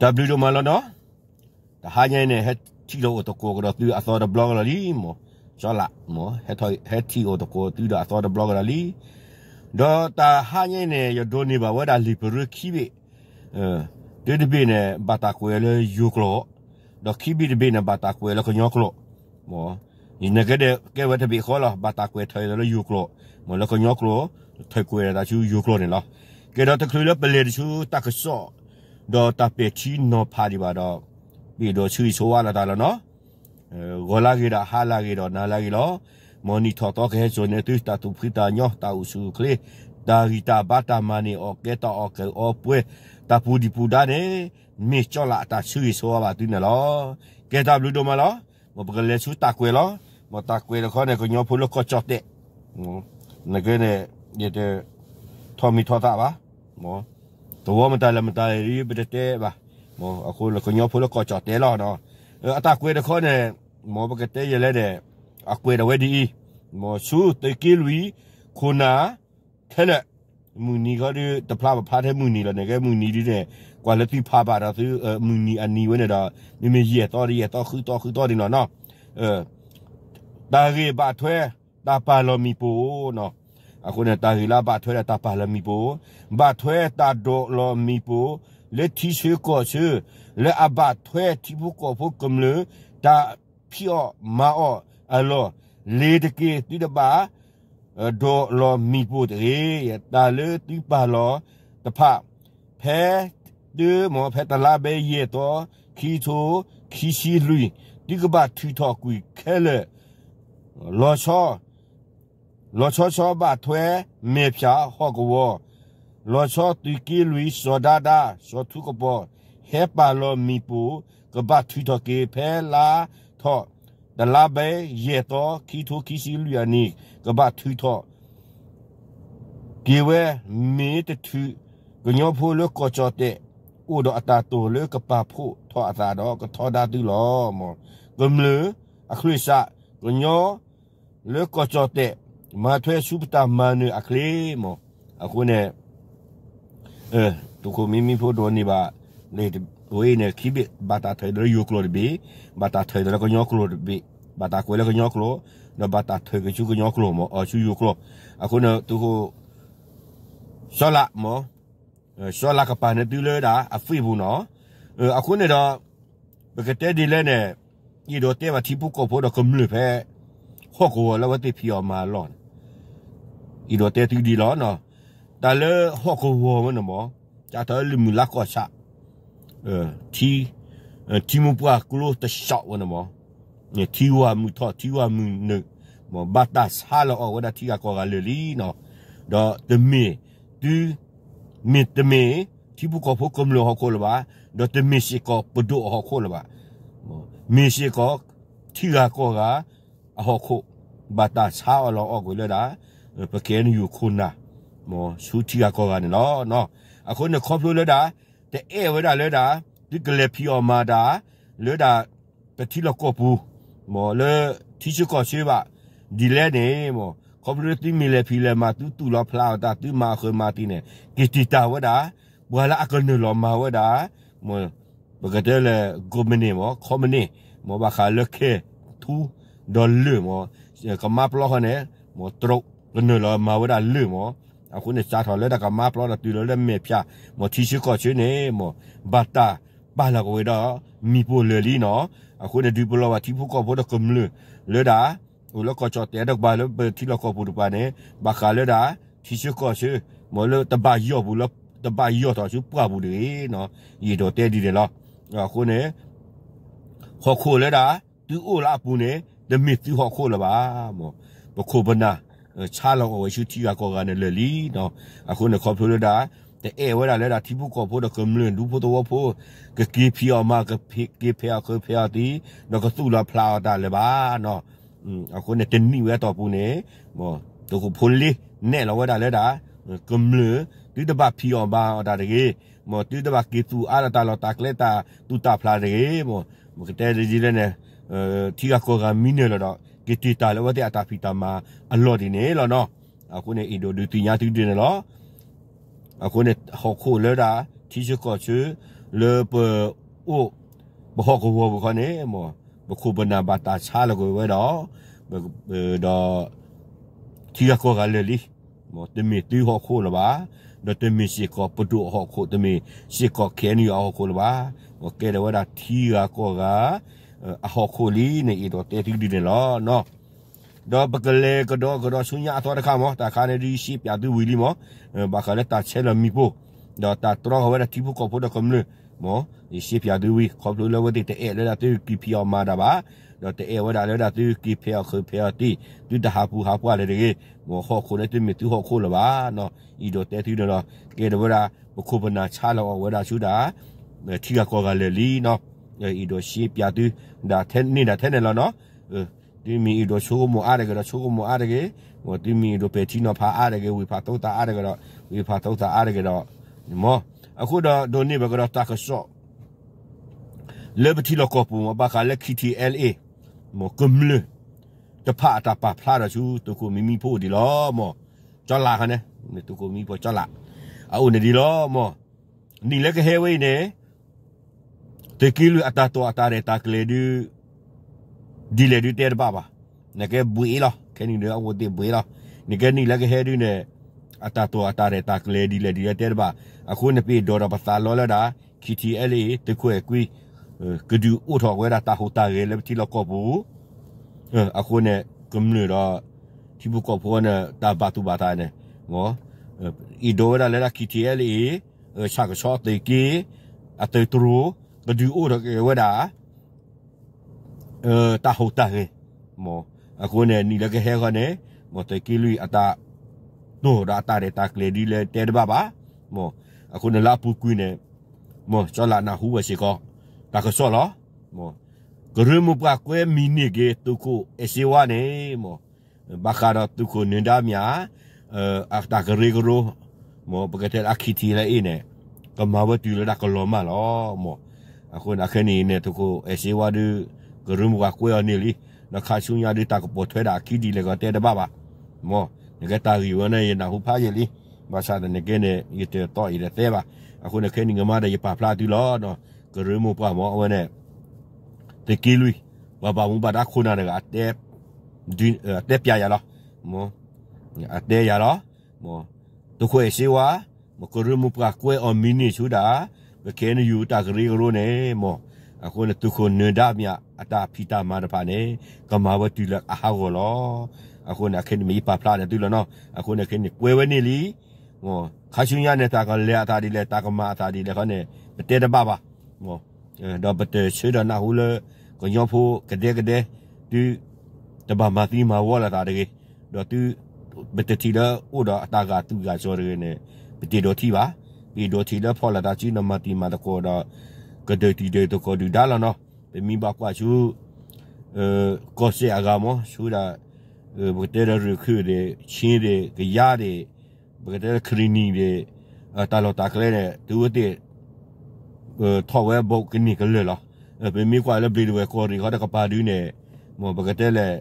W လိုမလောတော့တဟာညင်းနဲ့ဟက်တီလိုတကောကတော့သူအသောတဘလော့ကလီမောကျော်လာမောဟက်ထဟက်တီလိုတကောသူအသောတဘလော့ကလီဒေါ်တာဟာညင်းနဲ့ရဒိုနေပါဝဒါလီဘရခိဘေအဲဒီဒီဘေနဲ့ဘာတာကွယ်လေယူကလောဒေါ်ခိဘေဒီဘေနဲ့ဘာတာကွယ်လေခညောကလောမောညနေကတဲ့ကဲဝတ်တဘီခေါ်လာဘာတာကွယ်ထိုင်လေယူကလောမောလေခညောကလောထိုင်ကွယ်တာချူယူကလောနေလားကဲတော့တခလူလပလေချူတကဆော့တော့တပချီနော်ဖာဒီပါတော့ပြီးတော့ချီဆိုဝါလာတာလောနော်ဂောလာကြီးတာဟာလာကြီးတော့နာလာကြီးလောမော်နီတာတော့ခဲဇွန်နေတူတာတူဖီတာညောတာဥစုကလေဒါရီတာဘာတာမနီအော်ကဲတာအော်ကဲအော်ပွဲတာပူဒီပူဒါနေမေချောလာတာချီဆိုဝါပါတူနေလောကဲတာဘလူတို့မလောမပကလေချူတာကွေလောမတာကွေလခေါနေကညောဖုလကောချော့တဲ့ငါကနေရတဲ့ထော်မီထော်တာပါမော်ตัวมันตายแล้วมันตายรีบไปเตะปะมออะคนละคนยอพูดแล้วก็จอดเตะแล้วเนาะเอออตาควยตะคนเนี่ยมอปกติเยเลยเนี่ยอะควยตะเวดีมอชูตะกิลุยคนน่ะแค่เนี่ยမူနီကတည်းတဖလာဖားတဲ့မူနီလည်းငယ်မူနီဒီနဲ့ကွာလက်ပြီးဖားပါတော့သူမူနီအနီဝဲနဲ့တော့မိမိရဲ့တော်ရဲ့တော်ခူတော်ခူတော်ဒီနော်နော်အဲဒါကြီးပါထွဲဒါပါလောမီပိုနော်အခုနဲ့တာဟီလာဘာထွဲတာပါလမီပိုဘာထွဲတာဒိုလမီပိုလက်တီရှိကောချေလက်အဘထွဲတီဘူကောဖို့ကမ္လေတာဖီအောမာအောအလောလေတကေတိတပါဒိုလမီပိုတေရတာလေတိပါလောတဖဖဲဒီမောဖဲတလာဘေယေတော့ခီထိုခီရှိလူဒီကဘာထီထော်ကွီခဲလေလောချောလောချောချောဘာထွဲမေဖြာဟောကဝလောချောတူကီလူစောဒါဒါစောထုကပေါ်ဟဲပါလောမီပူကဘာထွီတော့ကေဖဲလာထော့ဒလာဘဲရေတော့ခီထိုခီစီလူယနီကဘာထွီထော့ကေဝဲမေတထွီကညောဖိုလကောချောတဲ့ဥဒအတာတိုလကပါဖို့ထော့အတာတော့ကထောဒါတူလောမောဂမလအခရိစကညောလကောချောတဲ့มาท้วยชุบตามมาเนื้ออักเลมออะคุณเนี่ยเออทุกคนมีมีพูดโดนนี่บ่าเลยโอ้ยเนี่ยคิดบาตาเทยเดายูกลดบีบาตาเทยเดาวก็ยอกลับีบาตาคุยแล้วก็ยอกลัเดีวบาตาเทยก็ชูก็ยอกลัมอเอชูยูกลัวอะคุณเนี่ยทุกคนสละมอเออสละกับปานเนี่ยดูเลยด่าอะฟีบุนอเอออะคุณเนี่ยเาอปกติดีเลยเนี่ยยี่โดเต้มาที่ผู้ก่พอดกำลือแพ้ข้อกัวแล้วว่าต่พี่ออกมาหล่อนอีโดเตตูดีล้อเนาะแต่เลฮอกวัวมันนะหมอจะเธอลืมลักก็ชะเออทีเออทีมุปากโลตะชะวันนะหมอเนี่ยทีว่ามือทอทีว่ามือหนึ่งหมอบาตาซาลอวันที่ก็กาเลลีเนาะดอเตเมตูเมเตเมที่ผู้ก่อพวกกลมโลฮอกโคลบะดอเตเมสิกอปดุฮอกโคลบะเมสิกอที่ก็กาฮอกโคบาตาซาลอออกเลยดาပကဲနယူခုနာမောဆူတီကကောကနေနော်နော်အခုနခေါပလိုလဲတာတဲ့အဲဝဲတာလဲတာဒီကလေဖီအော်မာတာလဲတာပတိလကောပူမောလဲတီချကောရှိပါဒီလဲနေမောခေါပလိုတိမီလေဖီလဲမာတူတူလောဖလာတာတူမာခွေမာတီနေကီတီတာဝဲတာဘွာလာအကနလောမာဝဲတာမောဘကတဲလေဂိုမနီမောခေါမနီမောဘခါလခဲသူဒေါ်လွမောကမပလောခနဲ့မောတရုတ်လနလမဝဒလေမောအခုနေစားထော်လဲတကမပလောတူလဲမေပြမတီရှိကောချင်းနေမဘတာပါလာကွေတော့မိပိုလေလီနော်အခုနေဒီပလောဝတီဖို့ကဘောတကမလေလေတာဟိုလကောချတ်တဲ့ဘာလို့တီလကောပူတပါနေဘခါလေတာတီရှိကောချင်းမလို့တပါရော့ဘူးလို့တပါရော့တော့ချူပွားဘူးလေနော်ရေတော်တဲဒီတယ်လားအခုနေခေါ်ခိုလဲတာသူ့အိုလာပူနေဒမစ်သူ့ခေါ်ခိုလပါမောဘခုပနာชาลองเอาไว้ชื่อที่อากอกันเลยลีเนาะอะคนเนี่ยขอพูดได้แต่เอเวลาแล้วที่ผู้ก่อพูดก็เลื่อนดูพูดตัวพูดก็กีพี่ออกมาก็พี่กีพี่เอาคือพี่เอาตีเนาะก็สู้เราพลาวได้เลยบ้าเนาะอืมอะคนเนี่ยเต็นนี่ไว้ต่อปูเนี่ยบ่ตัวกูพูดลีแน่เราไว้ได้แล้วด่ากึมเหลือတိတပဖီအောင်ပါတာတကယ်မောတိတပကေသူအာရတာလောတာကလက်တာတူတာဖလာတကယ်မောမကတဲ့ဒီလည်းနဲ့အဲတီကကောကမီနယ်တော့ကတိတာလဝတဲ့အတာဖီတာမာအလော်ဒီနေလောနော်အခုနေအင်ဒိုဒူတီညာတူဒီနေလောအခုနေဟောခိုလဲတာတီချကောချူလေပအိုဘဟောကူဘခနေမောဘခုဘနာဘာတာချာလကိုဝဲတော့ဘတော့တီချကောကလေလီမောတမီတီဟောခိုလပါတော့တမီစီကောပဒူဟောခိုတမီစီကောခဲနီဟောခိုလပါโอเคတော့ဒါတီချကောကအဟော်ခိုလီနေအတော့တဲတီဒီနော်နော်တော့ပကလေကတော့ကတော့ဆုညာအတော်တခါမောတာခါနေဒီရှိပြတူဝီလီမောဘာခါလက်တာချဲလမီပိုတော့တာတော်ဟောရတီပိုကပိုတော့ကမလို့မောဒီရှိပြတူဝီခေါပလိုလဝတိတဲ့လဲတာတူကီပီယောမာတာပါတော့တဲ့ဝဒါလဲတာတူကီဖျောက်ခဖျောက်တီတူတဟာပူဟာပွားလဲတကေမောဟောခိုနဲ့တူမီတူဟောခိုလပါနော်ဤတော့တဲတူတော့ကေတဝဒါမခုပနာချလာဝဒါရှူတာထီကကောကလဲလီနော်อีโดชีปยาดูดาเทนนี่ดาเทนเนี่ยแล้วเนาะเออဒီမီတို့ချိုးမအားရကြတော့ချိုးမအားရကြဟိုဒီမီတို့ပဲတီနော်ဖာအားရကြဝီဖာတော့တာအားရကြတော့ဝီဖာတော့တာအားရကြတော့မောအခုတော့ဒိုနေဘကတော့တာကဆော့လေပတီလကောပူမဘာခလက်ခီတီ LA မကမလတဖာတာပါဖလာရချူတကူမီမီဖို့ဒီလောမောကြော်လာခနဲ့တကူမီဖို့ကြော်လာအိုနေဒီလောမောနီလက်ကဟဲဝေးနေတကီလူအတာတော်အတာတဲ့တာကလေးဒီဒီလေဒီတဲ့ပါပါနကဲဘူအီလာခဲနီလောဝတိဘူအီလာနကဲနီလကဟဲဒီနဲ့အတာတော်အတာတဲ့တာကလေးဒီလေဒီတဲ့ပါအခုနပြေဒေါ်တာပစာလောလာတာ KTL တကွယ်ကွီကဒူဥထော်ဝဲတာတာဟူတာရဲလေတိလကောဘူအခုနဲ့ကမ္နေတော့ဒီဘကောဖောနဲ့တာဘတူဘာတာနဲ့ငောဤဒေါ်ရလဲလာ KTL ရှာကရှော့တေကီအတေတရူ du o da ke wa da ta ho ta he mo a ko ne ni la ke he ko ne mo te ki lui ata do da ta de ta kle di le te de ba ba mo a ko ne la pu ku ne mo cho la na hu wa si ko ta ko so lo mo ကရမပကွဲမီနီကေတုခုအစီဝနေမောဘခါရတုခုနင်ဒါမြာအာတာကရီဂရိုမောပကတဲ့အခီတီလေအင်းကမဘတူလဒကလောမလောမောအခုနခနေနဲ့တကူအစီဝါဒူဂရုမကကွေနေလီနခါရှုံရတဲ့တကပေါ်ထွဲတာကီဒီလေကတဲ့တပါပါမောငကတာရီဝနေနာဟူဖာရလီဘာသာတဲ့ငကနဲ့ရတဲ့တော့ရတဲ့ပါအခုနခနေငမတဲ့ပပလာတူလောတော့ဂရုမပါမောအဝနဲ့တကီလူဘာဘာမူပါတာခုနာတကအတဲဒီအတဲပြရလားမောအတဲရလားမောတခွေရှိဝါမကရုမပကွေအမီနီရှူတာကဲနယူတာဂရီဂရိုနေမောအခုနတုခုနန္ဒမြအတာဖီတာမာတဖာနေကမာဝတူလအဟာဂောလောအခုနခင်မီပါဖလာနေတူလနော်အခုနခင်ကွဲဝဲနေလီဟောခါရှင်ရနေတာကလေအတာဒီလေတာကမာအတာဒီလေခနဲ့ပတဲတပါပါဟောတော့ပတဲချေဒနာဟူလေကညောဖိုကဒဲကဒဲဒီတပါမာတီမာဝလာတာတကေတော့သူပတတိလာဥဒါအတာကသူကကျော်ရဲနေပတိတော်တီပါပီဒိုတီလဖော်လာတာချီနမတီမာတကောဒါကဒတီဒေတကောဒီဒါလာနော်ပမီဘကွာရှူအဲကောစီအဂါမောရှူဒါဘဂတဲရရခုဒေချင်းဒေကရဒေဘဂတဲခရီနီဒေတာလောတာကလေးနဲ့ဒူဝတိထော်ဝဲဘုတ်ကနီကလေးလားပမီကွာလည်းဘီဒိုဝဲကောရီခါတကပါဒူးနဲ့မောဘဂတဲလည်း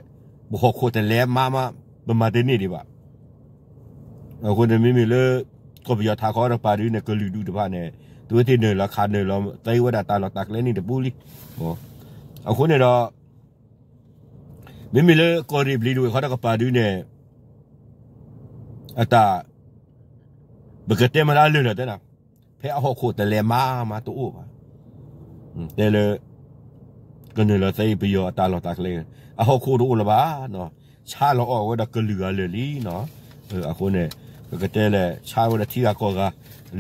ဘဟခိုတလဲမမဘမဒနေဒီပါအခုနေမိမိလည်းกบยาทาขอระปารีเนี่ยก็ลืดูดีพานเนี่ยตัวที่เนี่ยราคาเนี่ยเราไต้ว่าดาตาเราตักเล่นนี่เดบุลีโอ้เอาคนเนี่ยเราไม่มีเลยก็รีบรีดูเขาตะกปารีเนี่ยอาตาเบิกเตมาลาลือเลยนะเพอหกโคแต่เลมามาตัวอ้วนแต่เลยก็เนี่ยเราใต่ไปยาตาเราตักเลยเอาหกโคตัวอ้ละบ้าเนาะชาเราออกว่าดักเกลือเลยลี่เนาะเออเอาคนเนี่ยကတဲလေချာဝလတီကကောက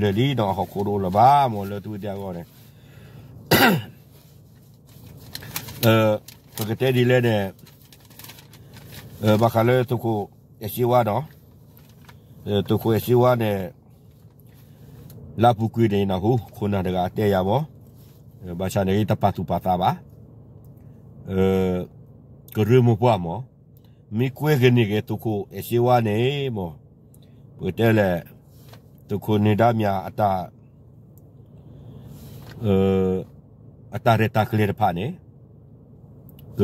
လေလီတော့ဟောကိုရိုလဘာမောလတူတရကောနဲ့အဲကတဲဒီလေနဲ့ဘခလေတကိုရရှိဝါတော့တကိုရရှိဝါနဲ့လာပူကွေးနေတော့ခုနတကတဲရပါဘာချာနေတပတ်သူပါတာပါအဲကရမပွားမောမိကွေးကနေကတကိုရရှိဝါနေမောပွေတဲလေတခုနေဒါမြာအတာเอ่อအတာရတာကလေးတဖာနေက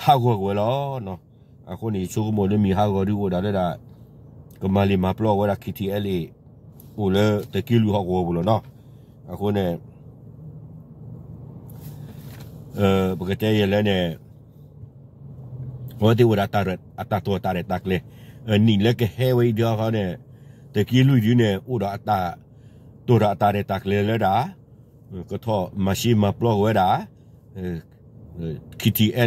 ဟာဂောဝဲလောနော်အခုနေချိုးမို့လို့မိဟာဂောဒီဝဒါလေဒါကမလီမပလောဝဒါ KTL ဟိုလေတကီလူဟာဂောဘူးလောနော်အခုနေเอ่อปกติเยลเนี่ย o te ora taret ata to taret takle ni le ke hewe dia ha ne te ki lu ju ne ora ata to ra taret takle le da ko tho ma shi ma plo we da kiti la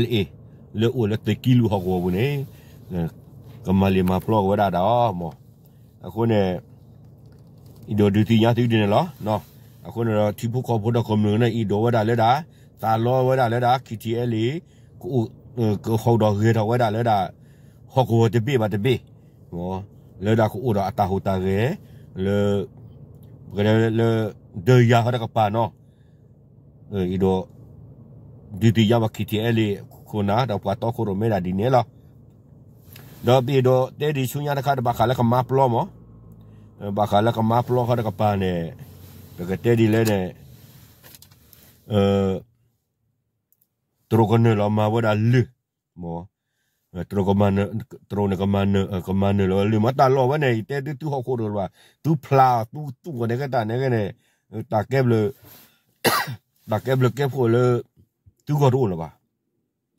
le o le te ki lu ha go bu ne ka ma le ma plo we da da mo ako ne i do du ti nya ti ne lo no ako ne ti pu ko bu da ko mu ne i do we da le da ta lo we da le da kiti la ကိုဟောတော့ရေတော့ဝဲတာလဲတာဟောကိုတပိပါတပိဟောလဲတာကိုတော့အတာဟိုတာရေလေကလေးလေဒေယာဟရကပါနော်အဲဒီတော့ဒီတီယာဝကီတီအလေခုနာတော့ပတ်တော့ခိုရမေလာဒီနေလားတော့ပြီးတော့တဲဒီချူညာတခါတပါခါလကမပလောမောဘာခါလကမပလောခါတကပါနေဒါကတဲဒီလဲနေအဲตรกเนลมาวดาลือมอตรกมันตรนกมันกมันลลือมาตาลอวะเนี่ยแต่ตุฮอโคดว่าตุพลาตุตุกเนี่ยก็ตาเนี่ยก็เนี่ยตาแก็บเลยตาแก็บเลยแก็บโคเลยตุก็รู้ละบ่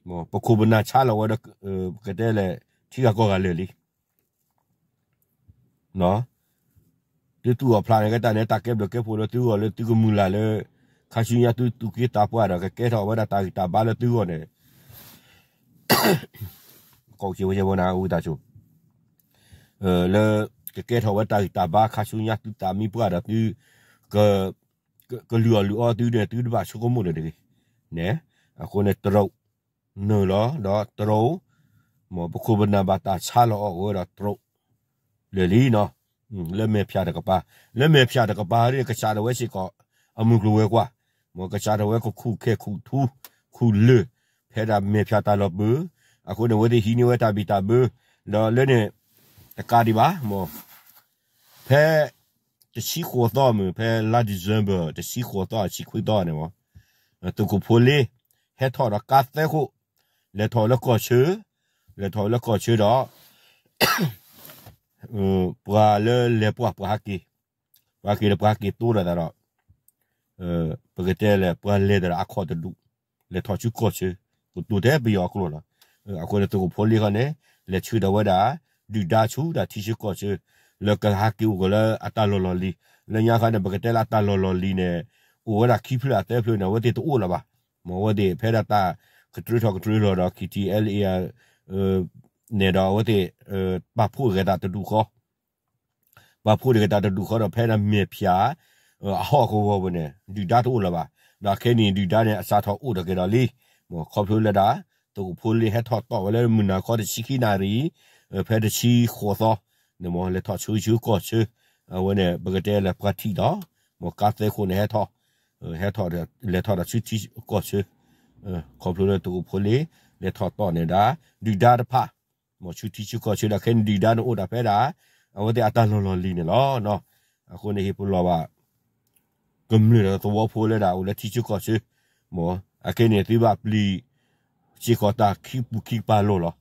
มอปะคูบนาชาลวะเออกะเตเลยที่ก็ก็เลยลิเนาะตุตุอพลาเนี่ยก็ตาเนี่ยตาแก็บเลยแก็บโคเลยตุก็เลยตุก็มูลาเลยခါရှင်ရသူသူကေတာပွားတော့ကဲတော့ဝဒတာတာဘာလို့သူရောနေကောက်ချေဝရဘနာဦးတာချိုเออเลကကဲထောဝတာတာဘာခါရှင်ရသူတာမီပွားတော့သူကကလူအလူအတူတဲ့တူတပါရှုကမှုတဲ့နဲအခုနဲ့တရုတ်နော်လားတော့တရုတ်မဘခုဘနာဘာတာချလောဟောတော့တရုတ်လေလီနော်လက်မဲ့ဖျားတကပါလက်မဲ့ဖျားတကပါရဲ့ကစားတော်ဝဲရှိကောအမှုကလွယ်ကွာမောကချာတော့ဝဲခုခုခဲခုထူခုလေဖဲဒါမေဖျာတာလောဘူးအခုတော့ဝဲဒီဟီနီဝဲတာဘီတာဘူးလော်လဲနေတကာဒီပါမောဖဲတရှိခေါ်တော့မဖဲလာဒီဇမ်ဘာတရှိခေါ်တော့ချီခွေတော့နေမောတူကိုဖိုလေဟဲထော်တော့ကတ်တဲ့ခုလက်ထော်လက်ကောချေလက်ထော်လက်ကောချေတော့ပွာလေလေပွာပွာကီပွာကီလေပွာကီတူရတာတော့ပကတဲလေပွာလေဒအခေါ်တူလေထောချူကောချူကိုတူတဲ့ဘီယောကလောလားအခေါ်တူကိုဖိုလီခနဲ့လေချူဒဝဒါဒူဒါချူဒါတီချူကောချူလကဟာကီဦးကလအတလော်လော်လီလညာခနဲ့ပကတဲလာတလော်လော်လီနဲ့ဦးဝဒါခိဖလာတဲဖလို့နဝတေတူလာပါမောဝဒေဖဲရတာကထရထကထရလော်တော့ KTLA နေတော့ဝတေဘာဖို့ရတာတူခေါဘာဖို့ရတာတူခေါတော့ဖဲရမြေဖျားအဟောကိုဘောဘနဲ့ဒီဒါတို့လပါဒါခဲနေဒီဒါနဲ့အစားထောက်ဥတကယ်တော်လေးမောခေါ်ပြလက်တာသူဖိုးလေးဟက်ထောက်တော့လဲမနာခေါ်တဲ့ရှိခိနာရီဖဲတချီခေါ်သောနမောလက်ထောက်ချူချူကောချူဝနဲ့ဘဂတဲလက်ပတိတော့မောကာသဲခုနဲ့ဟက်ထောက်ဟက်ထောက်လက်ထောက်ချူချူကောချူခေါ်ပြလက်သူဖိုးလေးလက်ထောက်တော့နေတာဒီဒါတဖမောချူတီချူကောချူလက်ခဲဒီဒါနဲ့ဥတာဖဲတာအဝတဲ့အတန်လုံးလုံးလီနေလောနော်အခုနေဟိပလောပါกำเนิดตัวพูดเลยดาวและที่ชื่อก็ชื่อหมออาเกเนติบาปลีชีกอตาคีปุคีปาโลหรอ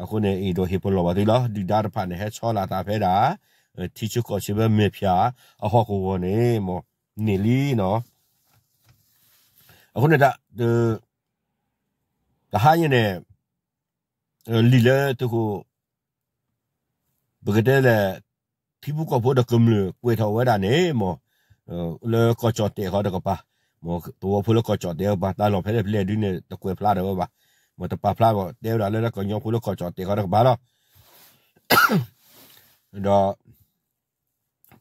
အခုနေအီဒိုဟီပိုလိုဘာဒီလာဒီဒါရဖာနေဟဲချောလာတာဖဲတာတီချုကောချေဘမေဖျာအဟောကိုဝနေမောနေလီနော်အခုနေတာဒါဟာယနေလီလာတကိုဘဂဒဲလာဖီဘူကဘောဒကမလကွေထော်ဝဲတာနေမောလေကောချော့တေခေါ်တော့ပါမောตัวพูดก็จอดเดียวบาตาหลบให้ได้เล่นดิเนี่ยตะกวยพลาดเดียวบาหมดตะปาพลาดบ่เดียวได้แล้วก็ยองพูดก็จอดเดียวก็บาเนาะดอ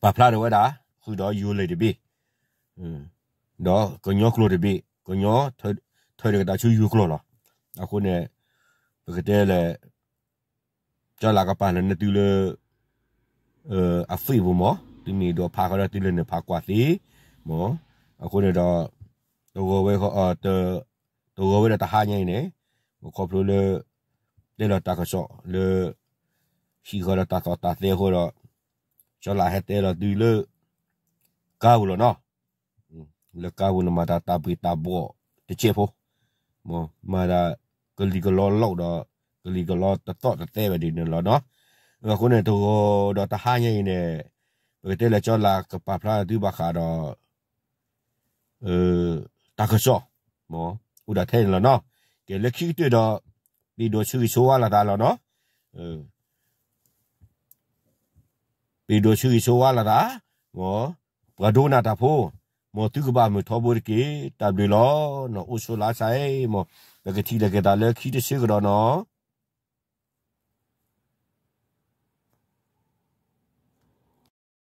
ปาพลาดเดียวดาคือดออยู่เลยดิบีอืมดอก็ยองคลัวดิบีก็ยองเธอเธอเด็กดาชื่ออยู่คลัวเนาะอะคุณเนี่ยปกติเลยจะลากระปานนั่นตีเลยเอ่ออัฟฟี่บ่หมอသူမီတော့ဖာကတော့သူလည်းနေဖာကွာစီမောအခုနေတော့တော့ဝဲခေါ်အတော့ဝဲတဟာညိုင်းနေမခေါ်ပလို့လေလေတော့တကဆော့လေရှိခေါ်တော့တကတာသေးခေါ်တော့ကျော်လာဟဲ့တဲ့တော့သူလေကာဘူးလို့နော်လေကာဘူးနမတာတာပိတာဘောတချေဖို့မောမာတာဂလီဂလောလောက်တော့ဂလီဂလောတတော့တဲပဲဒီနော်နော်အခုနေတော့တော့တဟာညိုင်းနေပကတဲ့လက်ချောလာကပပလာဒီဘခါတော့เออตากระซอหมออุดาเทนแล้วเนาะเกล็กขี้ตัวดอดีโดชื่อชัวละตาแล้วเนาะเออปีโดชื่อชัวละตาหมอกระโดนาตาโพหมอตึกบะมือทอบุริกีตับดีลอเนาะอุชุลาใช้หมอแล้วก็ที่ละกะตาแล้วขี้ตะชื่อกระดอเนาะ